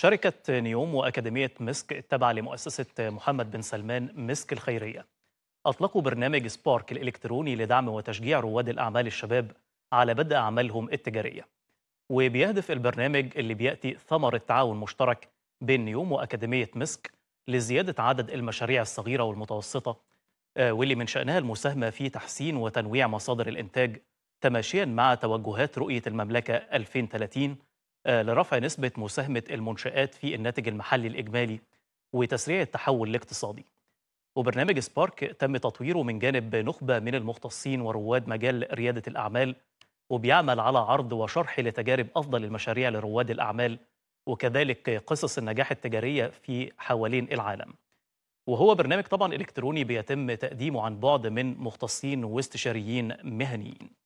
شركة نيوم وأكاديمية مسك التابعة لمؤسسة محمد بن سلمان مسك الخيرية أطلقوا برنامج سبارك الإلكتروني لدعم وتشجيع رواد الأعمال الشباب على بدء أعمالهم التجارية وبيهدف البرنامج اللي بيأتي ثمرة تعاون مشترك بين نيوم وأكاديمية مسك لزيادة عدد المشاريع الصغيرة والمتوسطة آه، واللي من شأنها المساهمة في تحسين وتنويع مصادر الإنتاج تماشيا مع توجهات رؤية المملكة 2030 آه، لرفع نسبة مساهمة المنشآت في الناتج المحلي الإجمالي وتسريع التحول الاقتصادي وبرنامج سبارك تم تطويره من جانب نخبة من المختصين ورواد مجال ريادة الأعمال وبيعمل على عرض وشرح لتجارب أفضل المشاريع لرواد الأعمال وكذلك قصص النجاح التجارية في حوالين العالم وهو برنامج طبعا إلكتروني بيتم تقديمه عن بعد من مختصين واستشاريين مهنيين